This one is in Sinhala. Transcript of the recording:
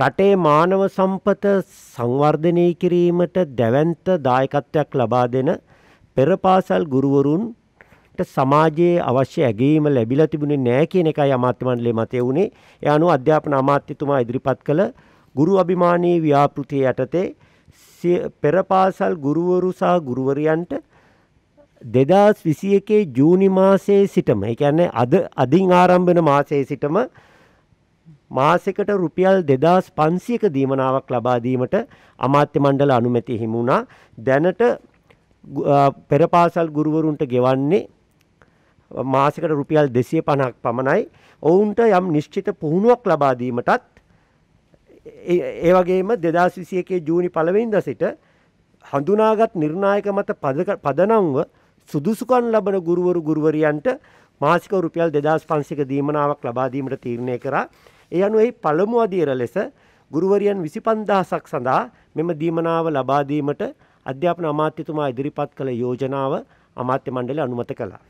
රටේ මානව සම්පත සංවර්ධනය කිරීමට දැවැන්ත දායකත්වයක් ලබා දෙන පෙරපාසල් ගුරුවරුන්ට සමාජයේ අවශ්‍ය ඇගීම ලැබිලා තිබුණේ නැහැ කියන එකයි අමාත්‍ය මණ්ඩලයේ මතය වුණේ. ඒ අනුව අධ්‍යාපන අමාත්‍යතුමා ඉදිරිපත් කළ ගුරු අභිමානී ව්‍යාපෘතිය යටතේ පෙරපාසල් ගුරුවරු සහ ගුරුවරියන්ට දෙදස් විසියකේ ජූනි මාසයේ සිටම ඒ කියන්නේ අද අදින් ආරම්භන මාසයේ සිටම මාසෙකට රුපියල් 2500ක දීමනාවක් ලබා දීමට අමාත්‍ය මණ්ඩල අනුමැතිය හිමි වුණා. දැනට පෙර පාසල් ගුරුවරුන්ට ගෙවන්නේ මාසෙකට රුපියල් 250ක් පමණයි. ඔවුන්ට යම් නිශ්චිත පුහුණුවක් ලබා දීමටත් ඒ වගේම 2021 ජූනි 1 වෙනිදා සිට හඳුනාගත් නිර්ණායක මත පදනම්ව සුදුසුකම් ලබන ගුරුවරු ගුරුවරියන්ට මාසික රුපියල් 2500ක දීමනාවක් ලබා දීමට තීරණය කරා ඒ අනුව එහි පළමු අදියර ලෙස ගුරුවරියන් 25000ක් සඳහා මෙම දීමනාව ලබා දීමට අධ්‍යාපන අමාත්‍යතුමා ඉදිරිපත් කළ යෝජනාව අමාත්‍ය මණ්ඩලය අනුමත කළා.